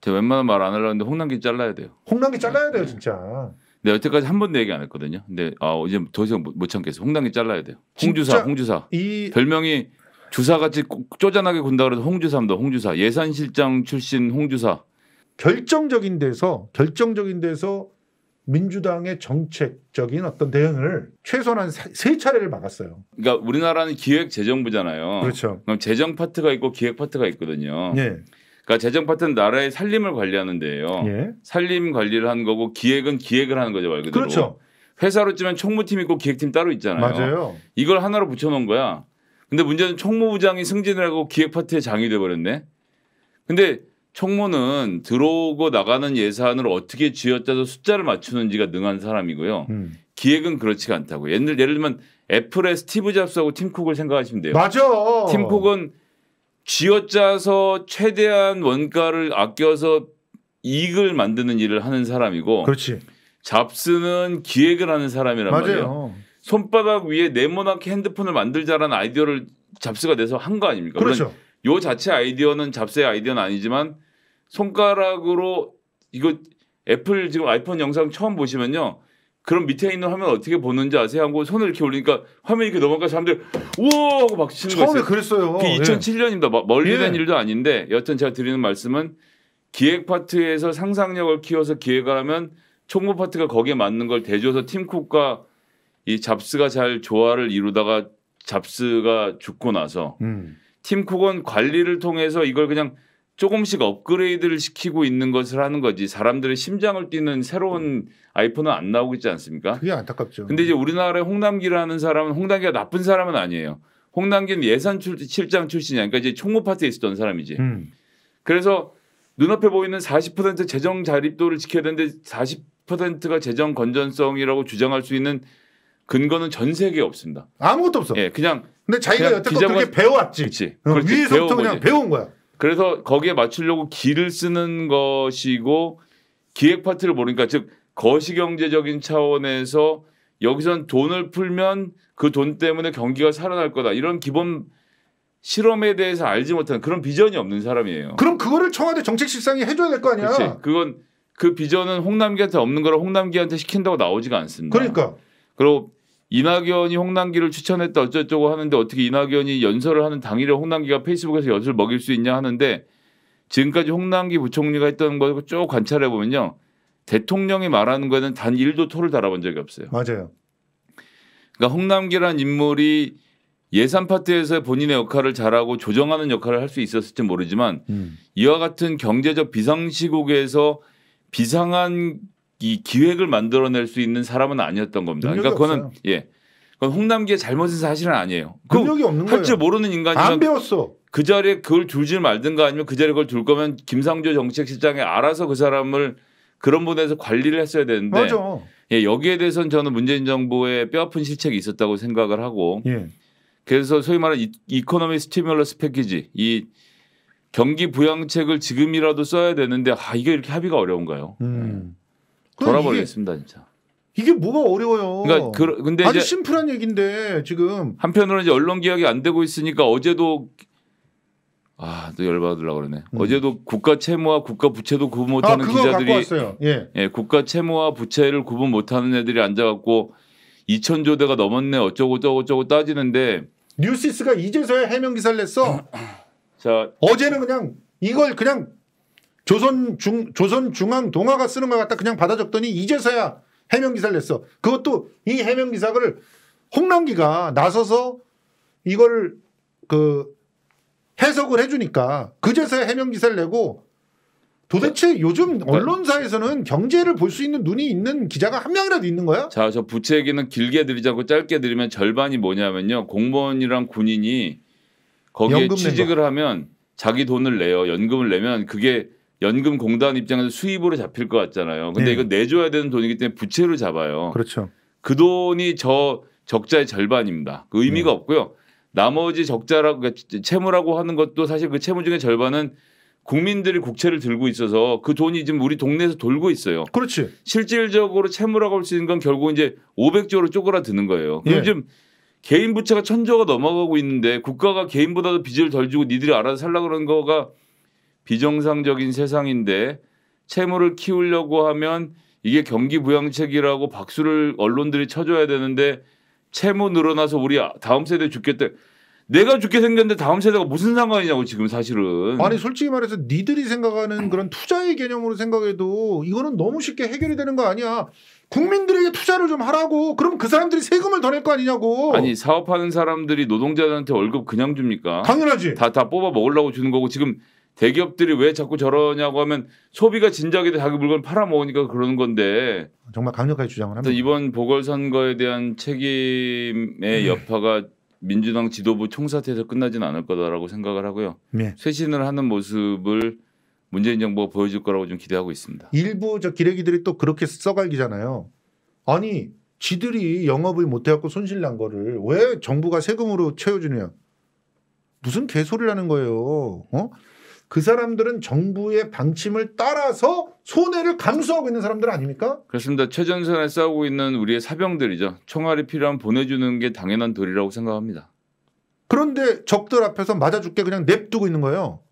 제가 웬만한 말 안 하려는데 홍남기 잘라야 돼요. 홍남기 네. 잘라야 돼요, 네. 진짜. 네, 여태까지 한 번도 얘기 안 했거든요. 근데 아, 이제 더 이상 못, 참겠어. 홍남기 잘라야 돼요. 홍주사, 홍주사. 이... 별명이 주사같이 쪼잔하게 군다 그래서 홍주사입니다. 홍주사. 예산실장 출신 홍주사. 결정적인 데서 결정적인 데서 민주당의 정책적인 어떤 대응을 최소한 세, 세 차례를 막았어요. 그러니까 우리나라는 기획 재정부잖아요. 그렇죠. 그럼 재정 파트가 있고 기획 파트가 있거든요. 네. 그러니까 재정 파트는 나라의 살림을 관리하는 데요 예. 살림 관리를 하는 거고 기획은 기획을 하는 거죠 말 그대로. 그렇죠. 회사로 치면 총무팀 있고 기획팀 따로 있잖아요. 맞아요. 이걸 하나로 붙여놓은 거야. 근데 문제는 총무부장이 승진을 하고 기획 파트에 장이 돼버렸네. 근데 총무는 들어오고 나가는 예산을 어떻게 쥐어짜서 숫자를 맞추는지가 능한 사람이고요. 음. 기획은 그렇지가 않다고. 옛날 예를 들면 애플의 스티브 잡스하고 팀쿡을 생각하시면 돼요. 맞아. 팀쿡은 쥐어짜서 최대한 원가를 아껴서 이익을 만드는 일을 하는 사람이고 그렇지. 잡스는 기획을 하는 사람이란 맞아요. 말이에요. 손바닥 위에 네모나게 핸드폰을 만들자라는 아이디어를 잡스가 내서 한 거 아닙니까? 그렇죠. 요 자체 아이디어는 잡스의 아이디어는 아니지만 손가락으로 이거 애플 지금 아이폰 영상 처음 보시면요. 그럼 밑에 있는 화면 어떻게 보는지 아세요? 하고 손을 이렇게 올리니까 화면이 이렇게 넘어가 사람들 우와 하고 박 치는 거예요. 처음에 그랬어요. 그 2007년입니다. 예. 멀리 된 예. 일도 아닌데 여튼 제가 드리는 말씀은 기획 파트에서 상상력을 키워서 기획을 하면 총무 파트가 거기에 맞는 걸 대줘서 팀쿡과 이 잡스가 잘 조화를 이루다가 잡스가 죽고 나서 음. 팀쿡은 관리를 통해서 이걸 그냥 조금씩 업그레이드를 시키고 있는 것을 하는 거지 사람들의 심장을 뛰는 새로운 아이폰은 안 나오고 있지 않습니까? 그게 안타깝죠. 근데 이제 우리나라의 홍남기라는 사람은 홍남기가 나쁜 사람은 아니에요. 홍남기는 예산 출, 실장 출신이야. 그러니까 이제 총무파트에 있었던 사람이지. 음. 그래서 눈앞에 보이는 40% 재정 자립도를 지켜야 되는데 40%가 재정 건전성이라고 주장할 수 있는 근거는 전 세계에 없습니다. 아무것도 없어. 예, 그냥 근데 자기가 여태껏 그렇게 배워왔지. 그치. 어, 그렇지. 위에서부터 그냥 거지. 배운 거야. 그래서 거기에 맞추려고 기를 쓰는 것이고 기획 파트를 모르니까 즉 거시경제적인 차원에서 여기선 돈을 풀면 그 돈 때문에 경기가 살아날 거다 이런 기본 실험에 대해서 알지 못하는 그런 비전이 없는 사람이에요. 그럼 그거를 청와대 정책실상이 해줘야 될 거 아니야. 그치? 그건 그 비전은 홍남기한테 없는 거를 홍남기한테 시킨다고 나오지가 않습니다. 그러니까. 그리고 이낙연이 홍남기를 추천했다 어쩌고저쩌고 하는데 어떻게 이낙연이 연설을 하는 당일에 홍남기가 페이스북에서 엿을 먹일 수 있냐 하는데 지금까지 홍남기 부총리가 했던 거를 쭉 관찰해 보면요. 대통령이 말하는 거에는 단 1도 토를 달아본 적이 없어요. 맞아요. 그러니까 홍남기란 인물이 예산 파트에서 본인의 역할을 잘하고 조정하는 역할을 할 수 있었을지 모르지만 음. 이와 같은 경제적 비상시국에서 비상한 이 기획을 만들어낼 수 있는 사람은 아니었던 겁니다. 그러니까 그거는 예, 그건 홍남기의 잘못은 사실은 아니에요. 그 능력이 없는 거예요. 할 줄 모르는 인간이안 배웠어. 그 자리에 그걸 둘지 말든가 아니면 그 자리에 그걸 둘 거면 김상조 정책실장이 알아서 그 사람을 그런 분에서 관리를 했어야 되는데 맞아. 예, 여기에 대해서는 저는 문재인 정부의 뼈아픈 실책이 있었다고 생각을 하고 예. 그래서 소위 말하는 이, 이코노미 스티뮬러스 패키지 이 경기 부양책을 지금이라도 써야 되는데 아 이게 이렇게 합의가 어려운가요? 음. 돌아버리겠습니다 이게, 진짜. 이게 뭐가 어려워요. 그러니까 그, 근데 아주 심플한 얘기인데 지금 한편으로는 이제 언론 개혁이 안 되고 있으니까 어제도 아, 또 열받으려 고 그러네. 음. 어제도 국가 채무와 국가 부채도 구분 아, 못하는 아, 기자들이 예. 예, 국가 채무와 부채를 구분 못하는 애들이 앉아갖고 2천조 대가 넘었네 어쩌고 저쩌고 저쩌고 따지는데 뉴시스가 이제서야 해명 기사를 냈어. 자 어제는 그냥 이걸 그냥 조선 중, 조선 중앙 동화가 쓰는 것 같다 그냥 받아 적더니 이제서야 해명 기사를 냈어. 그것도 이 해명 기사를 홍남기가 나서서 이걸 그 해석을 해주니까 그제서야 해명 기사를 내고 도대체 네. 요즘 그러니까 언론사에서는 경제를 볼 수 있는 눈이 있는 기자가 한 명이라도 있는 거야? 자, 저 부채 얘기는 길게 드리자고 짧게 드리면 절반이 뭐냐면요. 공무원이랑 군인이 거기에 취직을 거. 하면 자기 돈을 내요. 연금을 내면 그게 연금 공단 입장에서 수입으로 잡힐 것 같잖아요. 근데 네. 이건 내줘야 되는 돈이기 때문에 부채로 잡아요. 그렇죠. 그 돈이 저 적자의 절반입니다. 그 의미가 네. 없고요. 나머지 적자라고 그러니까 채무라고 하는 것도 사실 그 채무 중에 절반은 국민들이 국채를 들고 있어서 그 돈이 지금 우리 동네에서 돌고 있어요. 그렇지. 실질적으로 채무라고 할 수 있는 건 결국 이제 500조로 쪼그라드는 거예요. 요즘 네. 개인 부채가 천조가 넘어가고 있는데 국가가 개인보다도 빚을 덜 주고 니들이 알아서 살라 그런 거가 비정상적인 세상인데 채무를 키우려고 하면 이게 경기 부양책이라고 박수를 언론들이 쳐줘야 되는데 채무 늘어나서 우리 다음 세대 죽겠대 내가 죽게 생겼는데 다음 세대가 무슨 상관이냐고 지금 사실은. 아니 솔직히 말해서 니들이 생각하는 그런 투자의 개념으로 생각해도 이거는 너무 쉽게 해결이 되는 거 아니야. 국민들에게 투자를 좀 하라고. 그럼 그 사람들이 세금을 더 낼 거 아니냐고. 아니 사업하는 사람들이 노동자들한테 월급 그냥 줍니까? 당연하지. 다 다 뽑아 먹으려고 주는 거고 지금 대기업들이 왜 자꾸 저러냐고 하면 소비가 진작에 자기 물건 팔아먹으니까 그러는 건데 정말 강력하게 주장을 합니다. 이번 보궐선거에 대한 책임의 네. 여파가 민주당 지도부 총사태에서 끝나지는 않을 거다라고 생각을 하고요. 네. 쇄신을 하는 모습을 문재인 정부가 보여줄 거라고 좀 기대하고 있습니다. 일부 저 기레기들이 또 그렇게 써갈기잖아요. 아니 지들이 영업을 못해갖고 손실난 거를 왜 정부가 세금으로 채워주냐. 무슨 개소리를 는 거예요. 어? 그 사람들은 정부의 방침을 따라서 손해를 감수하고 있는 사람들 아닙니까? 그렇습니다. 최전선에 싸우고 있는 우리의 사병들이죠. 총알이 필요한 보내주는 게 당연한 도리라고 생각합니다. 그런데 적들 앞에서 맞아 죽게 그냥 냅두고 있는 거예요.